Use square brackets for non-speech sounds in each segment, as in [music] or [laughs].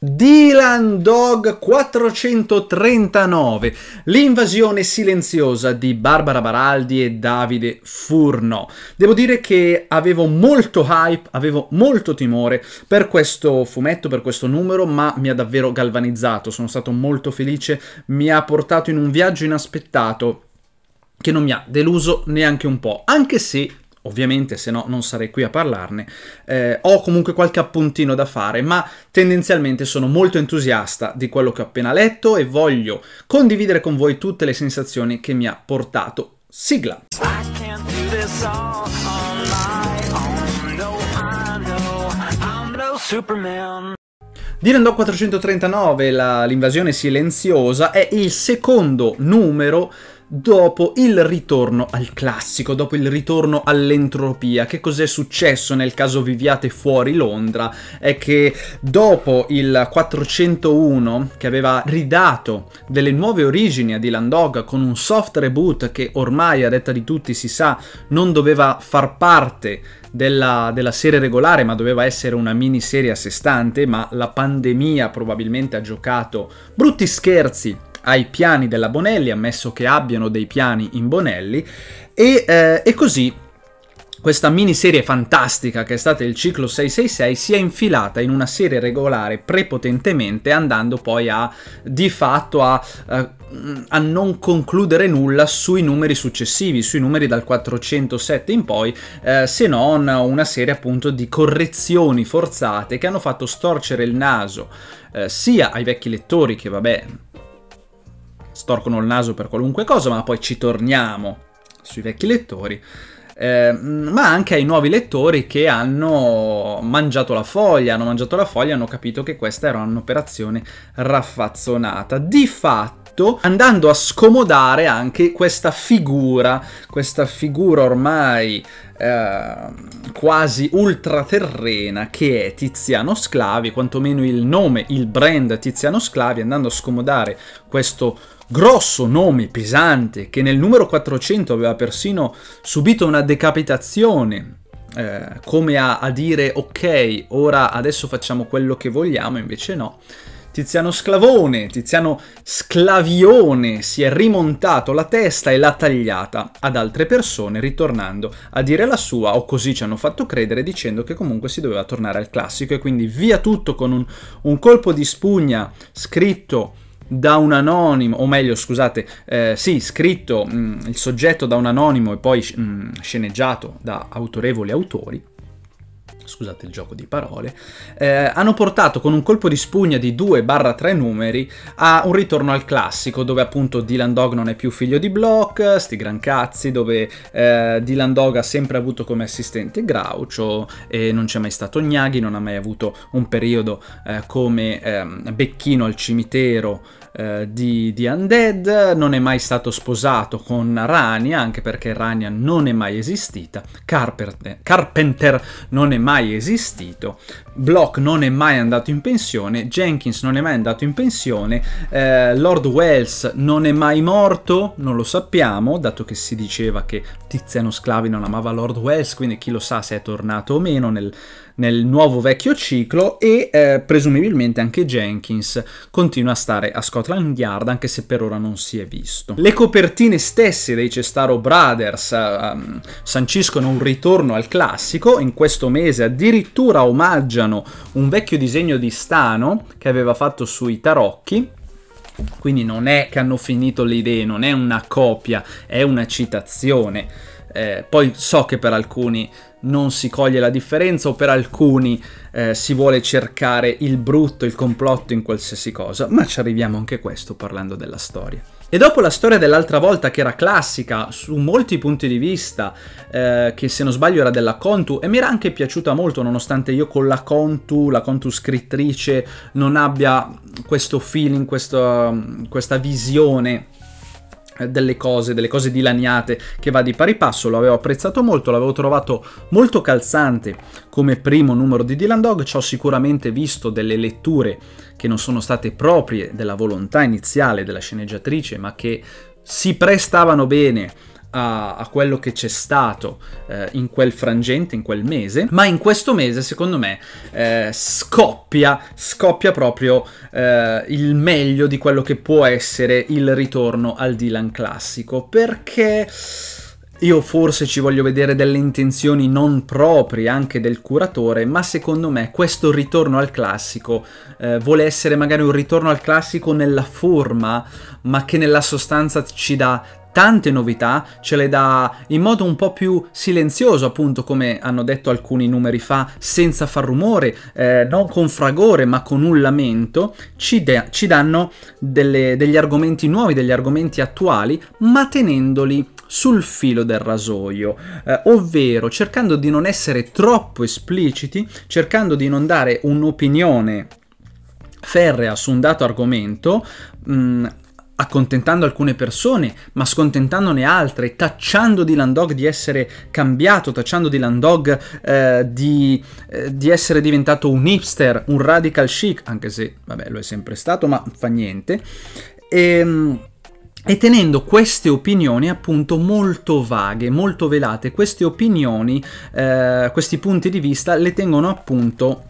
Dylan Dog 439, l'invasione silenziosa di Barbara Baraldi e Davide Furno. Devo dire che avevo molto hype, avevo molto timore per questo fumetto, per questo numero, ma mi ha davvero galvanizzato, sono stato molto felice, mi ha portato in un viaggio inaspettato che non mi ha deluso neanche un po', anche se ovviamente se no non sarei qui a parlarne, eh, ho comunque qualche appuntino da fare, ma tendenzialmente sono molto entusiasta di quello che ho appena letto e voglio condividere con voi tutte le sensazioni che mi ha portato. Sigla! Superman. Direndò 439, l'invasione silenziosa, è il secondo numero dopo il ritorno al classico, dopo il ritorno all'entropia. Che cos'è successo nel caso viviate fuori Londra? È che dopo il 401 che aveva ridato delle nuove origini a Dylan Dog con un soft reboot che ormai a detta di tutti si sa non doveva far parte della, della, serie regolare, ma doveva essere una miniserie a sé stante, ma la pandemia probabilmente ha giocato brutti scherzi ai piani della Bonelli, ammesso che abbiano dei piani in Bonelli, e, eh, e così questa miniserie fantastica che è stata il ciclo 666 si è infilata in una serie regolare prepotentemente andando poi a di fatto a, eh, a, non concludere nulla sui numeri successivi, sui numeri dal 407 in poi, eh, se non una serie appunto di correzioni forzate che hanno fatto storcere il naso eh, sia ai vecchi lettori che vabbè storcono il naso per qualunque cosa, ma poi ci torniamo sui vecchi lettori. Eh, ma anche ai nuovi lettori che hanno mangiato la foglia, hanno mangiato la foglia, e hanno capito che questa era un'operazione raffazzonata. Di fatto andando a scomodare anche questa figura, questa figura ormai eh, quasi ultraterrena che è Tiziano Sclavi, quantomeno il nome, il brand Tiziano Sclavi, andando a scomodare questo grosso nome pesante che nel numero 400 aveva persino subito una decapitazione, eh, come a, a dire ok, ora adesso facciamo quello che vogliamo, invece no. Tiziano Sclavone, Tiziano Sclavione si è rimontato la testa e l'ha tagliata ad altre persone ritornando a dire la sua o così ci hanno fatto credere dicendo che comunque si doveva tornare al classico e quindi via tutto con un, un colpo di spugna scritto da un anonimo, o meglio scusate, eh, sì, scritto mh, mm, il soggetto da un anonimo e poi mh, mm, sceneggiato da autorevoli autori, scusate il gioco di parole, eh, hanno portato con un colpo di spugna di 2-3 numeri a un ritorno al classico, dove appunto Dylan Dog non è più figlio di Block, sti gran cazzi, dove eh, Dylan Dog ha sempre avuto come assistente Groucho e non c'è mai stato Gnaghi, non ha mai avuto un periodo eh, come ehm, becchino al cimitero eh, di, di, Undead, non è mai stato sposato con Rania, anche perché Rania non è mai esistita, Carpenter, eh, Carpenter non è mai esistito, Block non è mai andato in pensione, Jenkins non è mai andato in pensione, eh, Lord Wells non è mai morto, non lo sappiamo, dato che si diceva che Tiziano Sclavi non amava Lord Wells, quindi chi lo sa se è tornato o meno nel nel nuovo vecchio ciclo e eh, presumibilmente anche Jenkins continua a stare a Scotland Yard anche se per ora non si è visto. Le copertine stesse dei Cestaro Brothers um, sanciscono un ritorno al classico, in questo mese addirittura omaggiano un vecchio disegno di Stano che aveva fatto sui tarocchi quindi non è che hanno finito le idee, non è una copia, è una citazione. Eh, poi so che per alcuni non si coglie la differenza o per alcuni eh, si vuole cercare il brutto, il complotto in qualsiasi cosa, ma ci arriviamo anche a questo parlando della storia. E dopo la storia dell'altra volta che era classica su molti punti di vista, eh, che se non sbaglio era della Contu e mi era anche piaciuta molto nonostante io con la Contu, la Contu scrittrice, non abbia questo feeling, questo, mm, questa visione delle cose, delle cose dilaniate che va di pari passo, lo avevo apprezzato molto, l'avevo trovato molto calzante come primo numero di Dylan Dog, ci ho sicuramente visto delle letture che non sono state proprie della volontà iniziale della sceneggiatrice, ma che si prestavano bene a, a quello che c'è stato eh, in quel frangente, in quel mese, ma in questo mese secondo me eh, scoppia, scoppia proprio eh, il meglio di quello che può essere il ritorno al Dylan classico, perché... Io forse ci voglio vedere delle intenzioni non proprie anche del curatore, ma secondo me questo ritorno al classico eh, vuole essere magari un ritorno al classico nella forma, ma che nella sostanza ci dà tante novità, ce le dà in modo un po' più silenzioso, appunto come hanno detto alcuni numeri fa, senza far rumore, eh, non con fragore ma con un lamento, ci, de- ci danno delle, degli argomenti nuovi, degli argomenti attuali, ma tenendoli sul filo del rasoio, eh, ovvero cercando di non essere troppo espliciti, cercando di non dare un'opinione ferrea su un dato argomento, mh, mm, accontentando alcune persone, ma scontentandone altre, tacciando Dylan Dog di essere cambiato, tacciando Dylan Dog eh, di, eh, di, essere diventato un hipster, un radical chic, anche se, vabbè, lo è sempre stato, ma fa niente. E, ehm, e tenendo queste opinioni appunto molto vaghe, molto velate, queste opinioni, eh, questi punti di vista le tengono appunto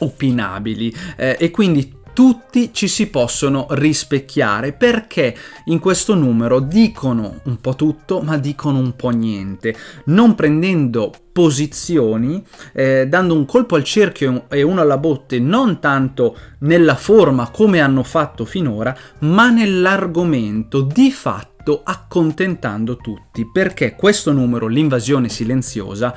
opinabili eh, e quindi tutti ci si possono rispecchiare perché in questo numero dicono un po' tutto ma dicono un po' niente, non prendendo posizioni, eh, dando un colpo al cerchio e uno alla botte, non tanto nella forma come hanno fatto finora, ma nell'argomento di fatto accontentando tutti perché questo numero, l'invasione silenziosa,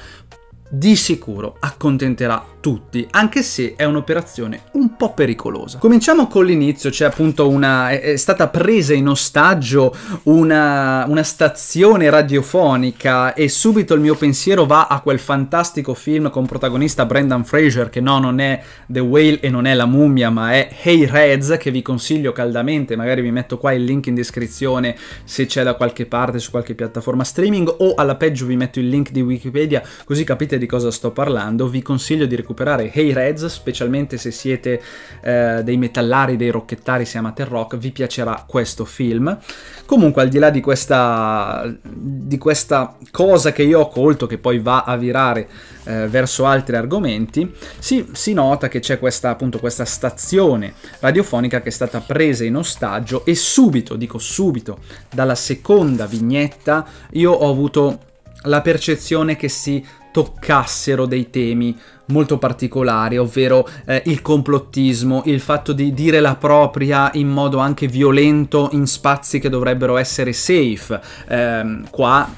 di sicuro accontenterà tutti, anche se è un'operazione un po' pericolosa. Cominciamo con l'inizio, c'è cioè appunto una... è stata presa in ostaggio una, una stazione radiofonica e subito il mio pensiero va a quel fantastico film con protagonista Brendan Fraser, che no, non è The Whale e non è la mummia, ma è Hey Reds, che vi consiglio caldamente, magari vi metto qua il link in descrizione se c'è da qualche parte, su qualche piattaforma streaming, o alla peggio vi metto il link di Wikipedia, così capite di cosa sto parlando, vi consiglio di recuperare recuperare Hey Reds, specialmente se siete eh, dei metallari, dei rocchettari, se amate il rock, vi piacerà questo film. Comunque al di là di questa, di questa cosa che io ho colto, che poi va a virare eh, verso altri argomenti, si, si nota che c'è questa, appunto, questa stazione radiofonica che è stata presa in ostaggio e subito, dico subito, dalla seconda vignetta io ho avuto la percezione che si toccassero dei temi molto particolari, ovvero eh, il complottismo, il fatto di dire la propria in modo anche violento in spazi che dovrebbero essere safe. Eh, qua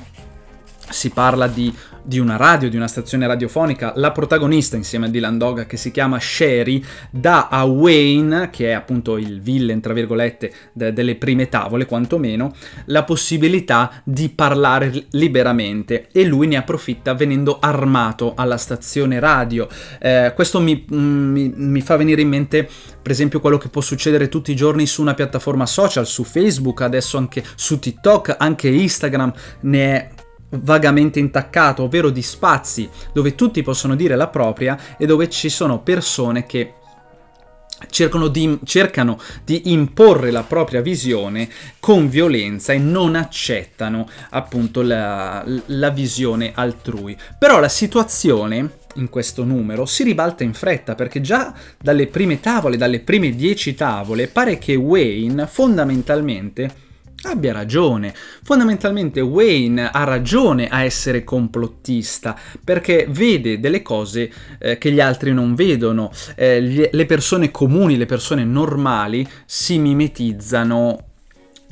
si parla di di una radio, di una stazione radiofonica, la protagonista insieme a Dylan Doga che si chiama Sherry dà a Wayne, che è appunto il villain tra virgolette de delle prime tavole quantomeno, la possibilità di parlare liberamente e lui ne approfitta venendo armato alla stazione radio. Eh, questo mi, mm, mi, mi fa venire in mente per esempio quello che può succedere tutti i giorni su una piattaforma social, su Facebook, adesso anche su TikTok, anche Instagram ne è vagamente intaccato, ovvero di spazi dove tutti possono dire la propria e dove ci sono persone che Cercano di, cercano di, imporre la propria visione con violenza e non accettano appunto la, la visione altrui. Però la situazione in questo numero si ribalta in fretta perché già dalle prime tavole, dalle prime dieci tavole, pare che Wayne fondamentalmente abbia ragione. Fondamentalmente Wayne ha ragione a essere complottista perché vede delle cose eh, che gli altri non vedono. Eh, gli, le persone comuni, le persone normali si mimetizzano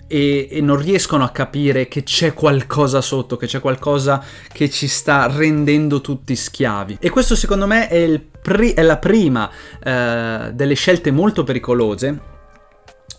e, e non riescono a capire che c'è qualcosa sotto, che c'è qualcosa che ci sta rendendo tutti schiavi. E questo secondo me è, pri è la prima eh, delle scelte molto pericolose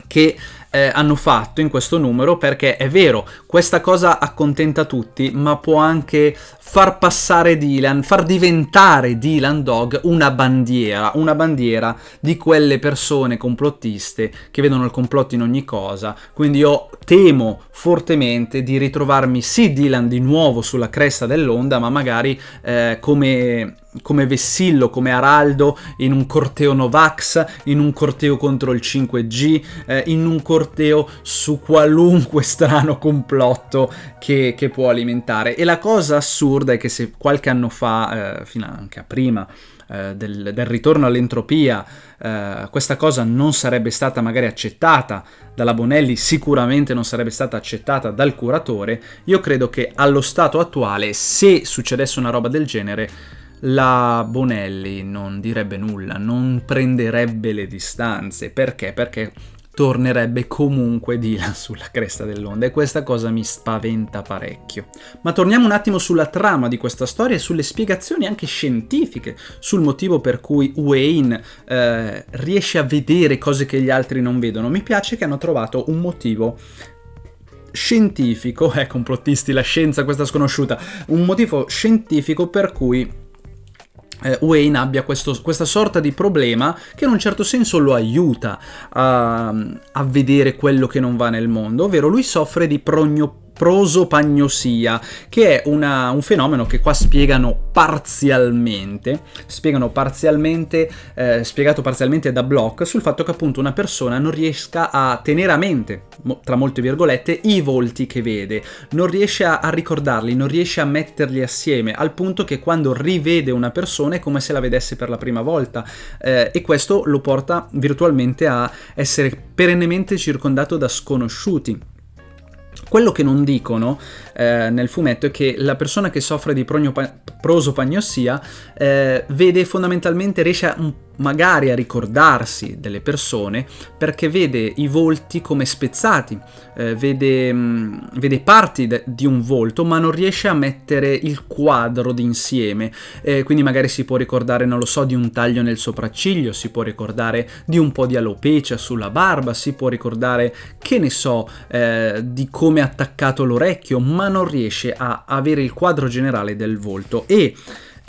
che eh, hanno fatto in questo numero perché è vero, questa cosa accontenta tutti, ma può anche far passare Dylan, far diventare Dylan Dog una bandiera, una bandiera di quelle persone complottiste che vedono il complotto in ogni cosa. Quindi io temo fortemente di ritrovarmi sì Dylan di nuovo sulla cresta dell'onda, ma magari eh, come come vessillo, come araldo in un corteo Novax, in un corteo contro il 5G, eh, in un corteo su qualunque strano complotto che, che, può alimentare. E la cosa assurda è che se qualche anno fa, eh, fino anche a prima, eh, del, del, ritorno all'entropia, eh, questa cosa non sarebbe stata magari accettata dalla Bonelli, sicuramente non sarebbe stata accettata dal curatore. Io credo che allo stato attuale, se succedesse una roba del genere, la Bonelli non direbbe nulla, non prenderebbe le distanze. Perché? Perché tornerebbe comunque di là sulla cresta dell'onda e questa cosa mi spaventa parecchio. Ma torniamo un attimo sulla trama di questa storia e sulle spiegazioni anche scientifiche sul motivo per cui Wayne eh, riesce a vedere cose che gli altri non vedono. Mi piace che hanno trovato un motivo scientifico, [laughs] eh complottisti la scienza questa sconosciuta, un motivo scientifico per cui eh, Wayne abbia questo, questa sorta di problema che in un certo senso lo aiuta a, a vedere quello che non va nel mondo, ovvero lui soffre di prognopatologia prosopagnosia, che è una, un fenomeno che qua spiegano parzialmente, spiegano parzialmente, eh, spiegato parzialmente da Bloch, sul fatto che appunto una persona non riesca a tenere a mente, tra molte virgolette, i volti che vede, non riesce a, a ricordarli, non riesce a metterli assieme, al punto che quando rivede una persona è come se la vedesse per la prima volta eh, e questo lo porta virtualmente a essere perennemente circondato da sconosciuti quello che non dicono eh, nel fumetto è che la persona che soffre di prosopagnossia eh, vede fondamentalmente, riesce a un magari a ricordarsi delle persone perché vede i volti come spezzati, eh, vede, mh, mm, vede, parti de- di un volto ma non riesce a mettere il quadro d'insieme, eh, quindi magari si può ricordare, non lo so, di un taglio nel sopracciglio, si può ricordare di un po' di alopecia sulla barba, si può ricordare, che ne so, eh, di come è attaccato l'orecchio, ma non riesce a avere il quadro generale del volto e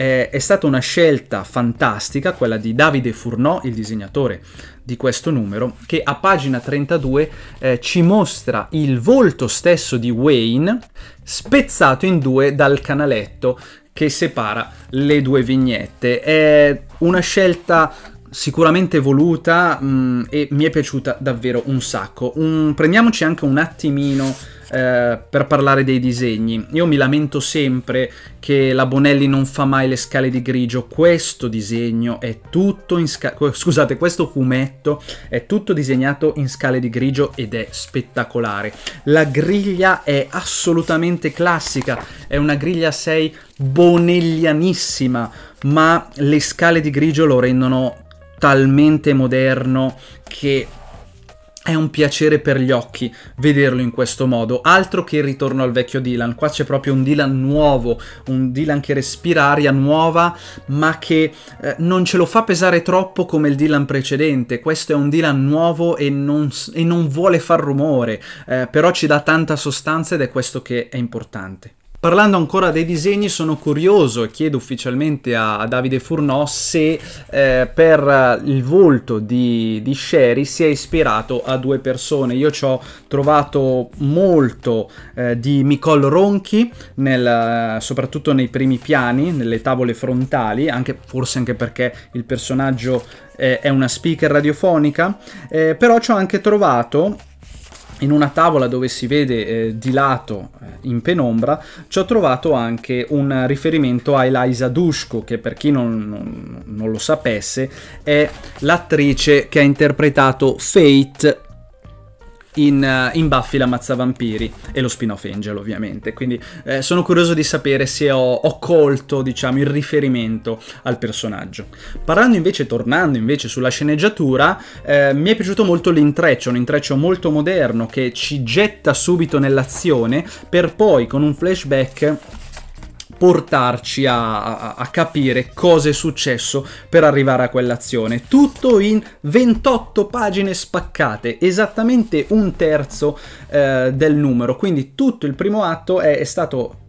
eh, è stata una scelta fantastica quella di Davide Furnò, il disegnatore di questo numero, che a pagina 32 eh, ci mostra il volto stesso di Wayne spezzato in due dal canaletto che separa le due vignette. È una scelta sicuramente voluta mh, mm, e mi è piaciuta davvero un sacco. Un, prendiamoci anche un attimino eh, per parlare dei disegni. Io mi lamento sempre che la Bonelli non fa mai le scale di grigio. Questo disegno è tutto in scale... Scusate, questo fumetto è tutto disegnato in scale di grigio ed è spettacolare. La griglia è assolutamente classica, è una griglia 6 bonellianissima, ma le scale di grigio lo rendono talmente moderno che è un piacere per gli occhi vederlo in questo modo, altro che il ritorno al vecchio Dylan, qua c'è proprio un Dylan nuovo, un Dylan che respira aria nuova, ma che eh, non ce lo fa pesare troppo come il Dylan precedente, questo è un Dylan nuovo e non, e non vuole far rumore, eh, però ci dà tanta sostanza ed è questo che è importante. Parlando ancora dei disegni, sono curioso e chiedo ufficialmente a, a Davide Furnò se eh, per eh, il volto di, di Sherry si è ispirato a due persone. Io ci ho trovato molto eh, di Nicole Ronchi, nel, eh, soprattutto nei primi piani, nelle tavole frontali, anche, forse anche perché il personaggio eh, è una speaker radiofonica, eh, però ci ho anche trovato in una tavola dove si vede eh, di lato eh, in penombra ci ho trovato anche un riferimento a Eliza Dushko che per chi non, non, non lo sapesse è l'attrice che ha interpretato Fate in, eh, in Buffy vampiri e lo spin-off Angel ovviamente, quindi eh, sono curioso di sapere se ho, ho, colto diciamo il riferimento al personaggio. Parlando invece, tornando invece sulla sceneggiatura, eh, mi è piaciuto molto l'intreccio, un intreccio molto moderno che ci getta subito nell'azione per poi con un flashback portarci a, a, a, capire cosa è successo per arrivare a quell'azione. Tutto in 28 pagine spaccate, esattamente un terzo eh, del numero, quindi tutto il primo atto è, è stato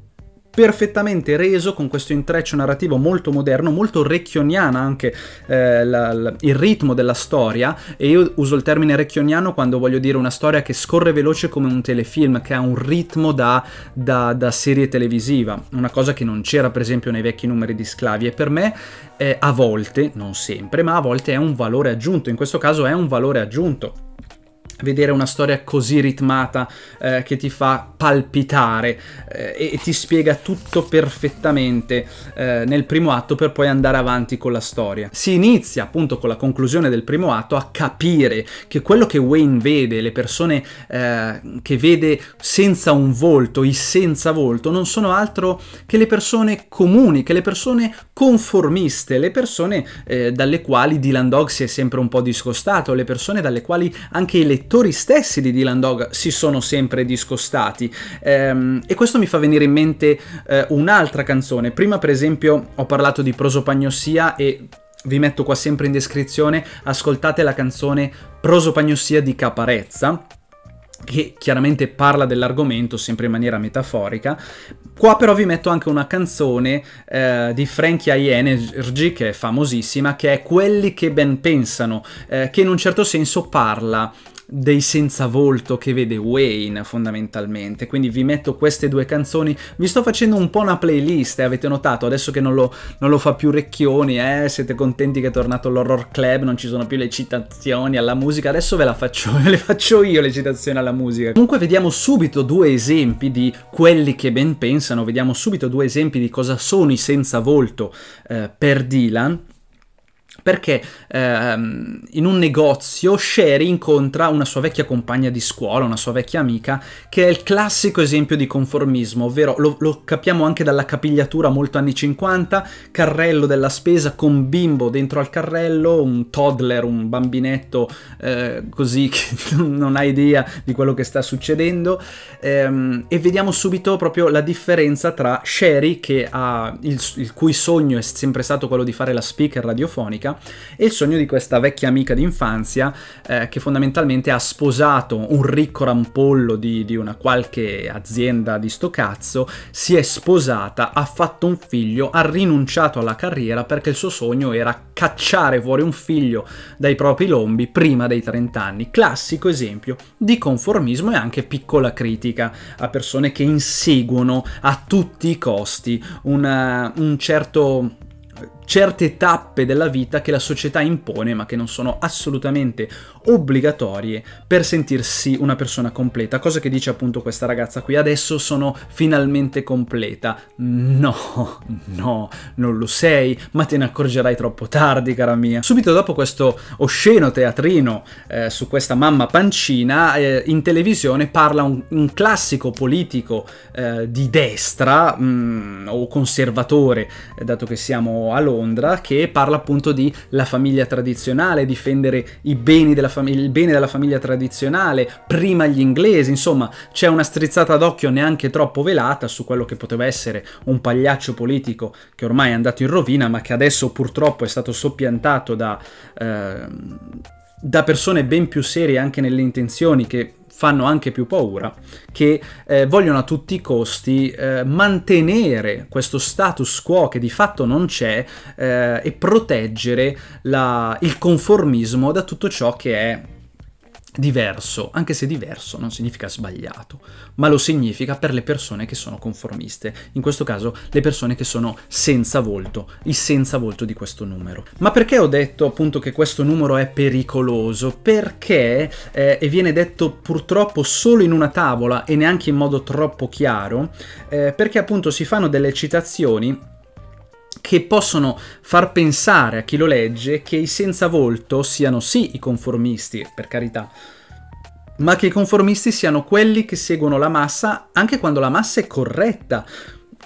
perfettamente reso con questo intreccio narrativo molto moderno, molto recchioniana anche eh, la, la, il ritmo della storia e io uso il termine recchioniano quando voglio dire una storia che scorre veloce come un telefilm, che ha un ritmo da, da, da serie televisiva, una cosa che non c'era per esempio nei vecchi numeri di Sclavi e per me eh, a volte, non sempre, ma a volte è un valore aggiunto, in questo caso è un valore aggiunto vedere una storia così ritmata eh, che ti fa palpitare eh, e ti spiega tutto perfettamente eh, nel primo atto per poi andare avanti con la storia. Si inizia appunto con la conclusione del primo atto a capire che quello che Wayne vede, le persone eh, che vede senza un volto, i senza volto, non sono altro che le persone comuni, che le persone conformiste, le persone eh, dalle quali Dylan Dog si è sempre un po' discostato, le persone dalle quali anche i lettori scrittori stessi di Dylan Dog si sono sempre discostati ehm, e questo mi fa venire in mente eh, un'altra canzone. Prima per esempio ho parlato di prosopagnosia e vi metto qua sempre in descrizione, ascoltate la canzone Prosopagnosia di Caparezza che chiaramente parla dell'argomento sempre in maniera metaforica. Qua però vi metto anche una canzone eh, di Frankie I. Energy, che è famosissima, che è Quelli che ben pensano, eh, che in un certo senso parla dei senza volto che vede Wayne fondamentalmente, quindi vi metto queste due canzoni, vi sto facendo un po' una playlist, eh, avete notato, adesso che non lo, non lo fa più Recchioni, eh, siete contenti che è tornato l'Horror Club, non ci sono più le citazioni alla musica, adesso ve, faccio, ve [laughs] le faccio io le citazioni alla musica. Comunque vediamo subito due esempi di quelli che ben pensano, vediamo subito due esempi di cosa sono i senza volto eh, per Dylan, perché ehm, in un negozio Sherry incontra una sua vecchia compagna di scuola, una sua vecchia amica, che è il classico esempio di conformismo, ovvero lo, lo capiamo anche dalla capigliatura molto anni 50, carrello della spesa con bimbo dentro al carrello, un toddler, un bambinetto eh, così [laughs] che non ha idea di quello che sta succedendo ehm, e vediamo subito proprio la differenza tra Sherry, il, il cui sogno è sempre stato quello di fare la speaker radiofonica, musica e il sogno di questa vecchia amica d'infanzia eh, che fondamentalmente ha sposato un ricco rampollo di, di una qualche azienda di sto cazzo, si è sposata, ha fatto un figlio, ha rinunciato alla carriera perché il suo sogno era cacciare fuori un figlio dai propri lombi prima dei 30 anni. Classico esempio di conformismo e anche piccola critica a persone che inseguono a tutti i costi una, eh, un certo certe tappe della vita che la società impone ma che non sono assolutamente obbligatorie per sentirsi una persona completa, cosa che dice appunto questa ragazza qui, adesso sono finalmente completa. No, [laughs] no, non lo sei, ma te ne accorgerai troppo tardi, cara mia. Subito dopo questo osceno teatrino eh, su questa mamma pancina, eh, in televisione parla un, un classico politico eh, di destra mh, mm, o conservatore, eh, dato che siamo a Londra, Londra che parla appunto di la famiglia tradizionale, difendere i beni della famiglia, il bene della famiglia tradizionale, prima gli inglesi, insomma c'è una strizzata d'occhio neanche troppo velata su quello che poteva essere un pagliaccio politico che ormai è andato in rovina ma che adesso purtroppo è stato soppiantato da... Eh, da persone ben più serie anche nelle intenzioni che fanno anche più paura, che eh, vogliono a tutti i costi eh, mantenere questo status quo che di fatto non c'è eh, e proteggere la, il conformismo da tutto ciò che è diverso, anche se diverso non significa sbagliato, ma lo significa per le persone che sono conformiste, in questo caso le persone che sono senza volto, il senza volto di questo numero. Ma perché ho detto appunto che questo numero è pericoloso? Perché, eh, e viene detto purtroppo solo in una tavola e neanche in modo troppo chiaro, eh, perché appunto si fanno delle citazioni che possono far pensare a chi lo legge che i senza volto siano sì i conformisti, per carità, ma che i conformisti siano quelli che seguono la massa anche quando la massa è corretta.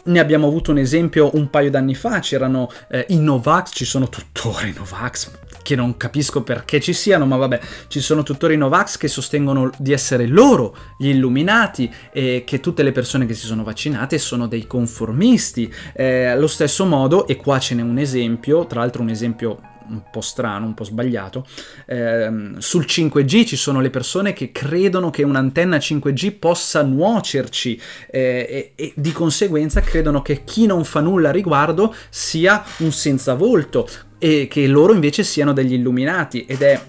Ne abbiamo avuto un esempio un paio d'anni fa, c'erano eh, i Novax, ci sono tuttora i Novax, che non capisco perché ci siano, ma vabbè, ci sono tuttora i Novax che sostengono di essere loro gli illuminati e che tutte le persone che si sono vaccinate sono dei conformisti. Eh, allo stesso modo, e qua ce n'è un esempio, tra l'altro un esempio un po' strano, un po' sbagliato. Eh, sul 5G ci sono le persone che credono che un'antenna 5G possa nuocerci eh, e, e, di conseguenza credono che chi non fa nulla a riguardo sia un senza volto e che loro invece siano degli illuminati ed è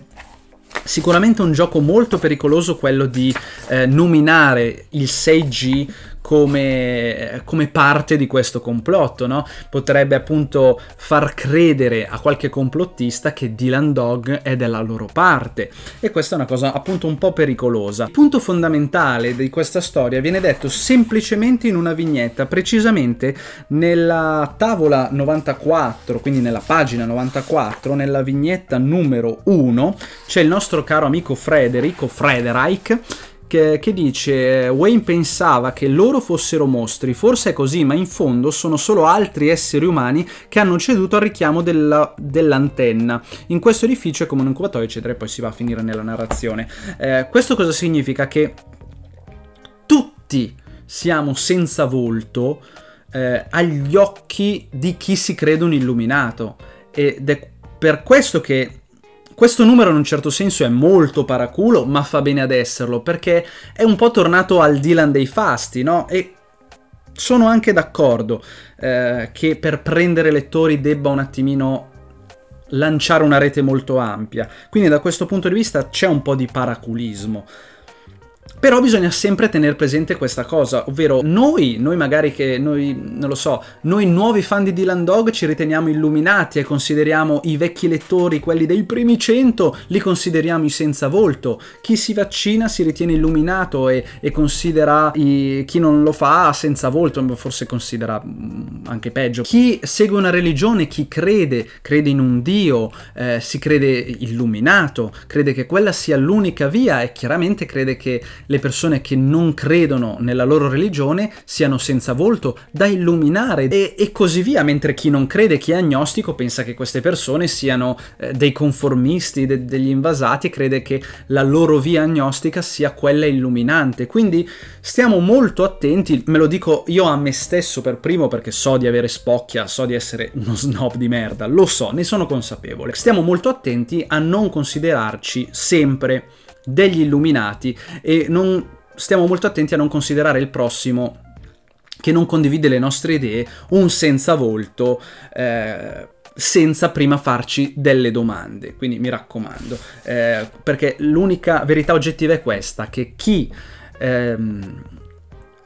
sicuramente un gioco molto pericoloso quello di eh, nominare il 6G come, come, parte di questo complotto, no? Potrebbe appunto far credere a qualche complottista che Dylan Dog è della loro parte e questa è una cosa appunto un po' pericolosa. Il punto fondamentale di questa storia viene detto semplicemente in una vignetta, precisamente nella tavola 94, quindi nella pagina 94, nella vignetta numero 1, c'è il nostro caro amico Frederico, Frederick, che, che dice eh, Wayne pensava che loro fossero mostri, forse è così, ma in fondo sono solo altri esseri umani che hanno ceduto al richiamo dell'antenna. in questo edificio è come un incubatorio, eccetera, e poi si va a finire nella narrazione. Eh, questo cosa significa? Che tutti siamo senza volto eh, agli occhi di chi si crede un illuminato ed è per questo che questo numero in un certo senso è molto paraculo, ma fa bene ad esserlo, perché è un po' tornato al Dylan dei fasti, no? E sono anche d'accordo eh, che per prendere lettori debba un attimino lanciare una rete molto ampia. Quindi da questo punto di vista c'è un po' di paraculismo. Però bisogna sempre tenere presente questa cosa, ovvero noi, noi magari che, noi, non lo so, noi nuovi fan di Dylan Dog ci riteniamo illuminati e consideriamo i vecchi lettori, quelli dei primi cento, li consideriamo i senza volto. Chi si vaccina si ritiene illuminato e, e considera i, chi non lo fa senza volto, forse considera mm, anche peggio. Chi segue una religione, chi crede, crede in un Dio, eh, si crede illuminato, crede che quella sia l'unica via e chiaramente crede che le persone che non credono nella loro religione siano senza volto, da illuminare e, e così via, mentre chi non crede, chi è agnostico, pensa che queste persone siano eh, dei conformisti, de degli invasati e crede che la loro via agnostica sia quella illuminante. Quindi stiamo molto attenti, me lo dico io a me stesso per primo perché so di avere spocchia, so di essere uno snob di merda, lo so, ne sono consapevole. Stiamo molto attenti a non considerarci sempre degli illuminati e non, stiamo molto attenti a non considerare il prossimo che non condivide le nostre idee un senza volto eh, senza prima farci delle domande. Quindi mi raccomando, eh, perché l'unica verità oggettiva è questa, che chi ehm,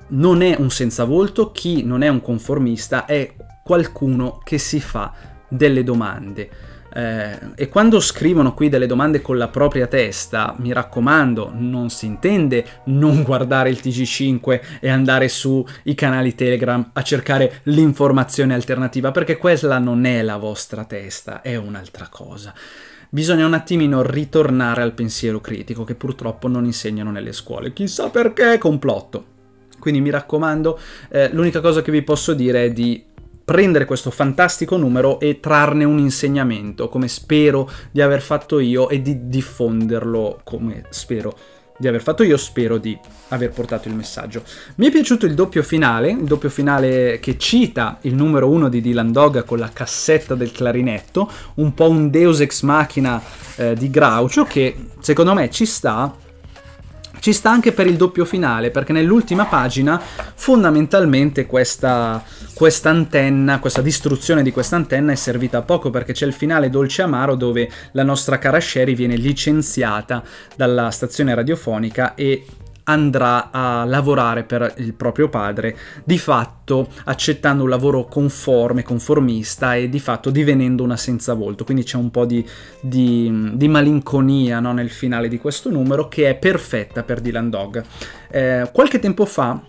non è un senza volto, chi non è un conformista, è qualcuno che si fa delle domande eh, e quando scrivono qui delle domande con la propria testa, mi raccomando, non si intende non guardare il TG5 e andare sui canali Telegram a cercare l'informazione alternativa, perché quella non è la vostra testa, è un'altra cosa. Bisogna un attimino ritornare al pensiero critico che purtroppo non insegnano nelle scuole. Chissà perché, complotto. Quindi mi raccomando, eh, l'unica cosa che vi posso dire è di prendere questo fantastico numero e trarne un insegnamento, come spero di aver fatto io e di diffonderlo come spero di aver fatto io, spero di aver portato il messaggio. Mi è piaciuto il doppio finale, il doppio finale che cita il numero uno di Dylan Doga con la cassetta del clarinetto, un po' un deus ex machina eh, di Groucho che secondo me ci sta ci sta anche per il doppio finale, perché nell'ultima pagina fondamentalmente questa antenna, questa distruzione di questa antenna è servita a poco perché c'è il finale dolce amaro dove la nostra cara Sherry viene licenziata dalla stazione radiofonica e andrà a lavorare per il proprio padre, di fatto accettando un lavoro conforme, conformista e di fatto divenendo una senza volto. Quindi c'è un po' di, di, di malinconia no, nel finale di questo numero che è perfetta per Dylan Dog. Eh, qualche tempo fa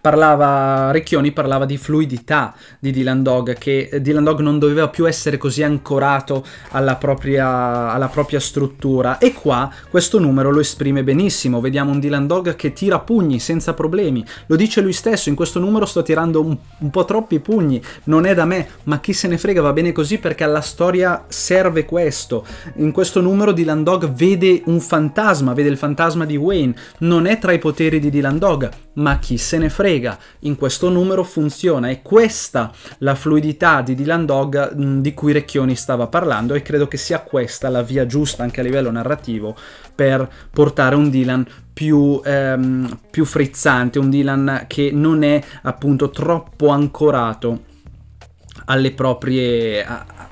parlava, Recchioni parlava di fluidità di Dylan Dog, che Dylan Dog non doveva più essere così ancorato alla propria, alla propria struttura e qua questo numero lo esprime benissimo, vediamo un Dylan Dog che tira pugni senza problemi, lo dice lui stesso, in questo numero sto tirando un, un po' troppi pugni, non è da me, ma chi se ne frega va bene così perché alla storia serve questo, in questo numero Dylan Dog vede un fantasma, vede il fantasma di Wayne, non è tra i poteri di Dylan Dog, ma chi se ne frega, in questo numero funziona. E questa la fluidità di Dylan Dog mm, di cui Recchioni stava parlando e credo che sia questa la via giusta anche a livello narrativo per portare un Dylan più, ehm, più frizzante, un Dylan che non è appunto troppo ancorato alle proprie,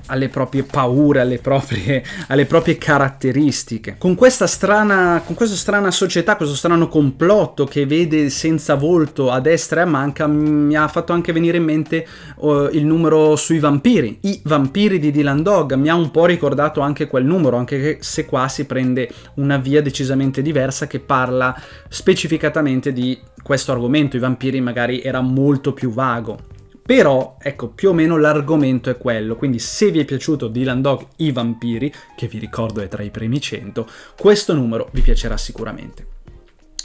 alle proprie paure, alle proprie, alle proprie caratteristiche. Con questa, strana, con questa strana società, questo strano complotto che vede senza volto a destra e a manca, mi ha fatto anche venire in mente uh, il numero sui vampiri, i vampiri di Dylan Dog, mi ha un po' ricordato anche quel numero, anche se qua si prende una via decisamente diversa che parla specificatamente di questo argomento, i vampiri magari era molto più vago. Però, ecco, più o meno l'argomento è quello, quindi se vi è piaciuto Dylan Dog I Vampiri, che vi ricordo è tra i primi 100, questo numero vi piacerà sicuramente.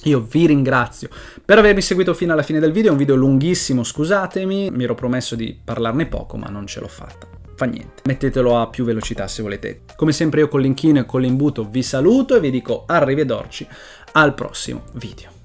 Io vi ringrazio per avermi seguito fino alla fine del video, è un video lunghissimo, scusatemi, mi ero promesso di parlarne poco ma non ce l'ho fatta. Fa niente, mettetelo a più velocità se volete. Come sempre io con l'inchino e con l'imbuto vi saluto e vi dico arrivederci al prossimo video.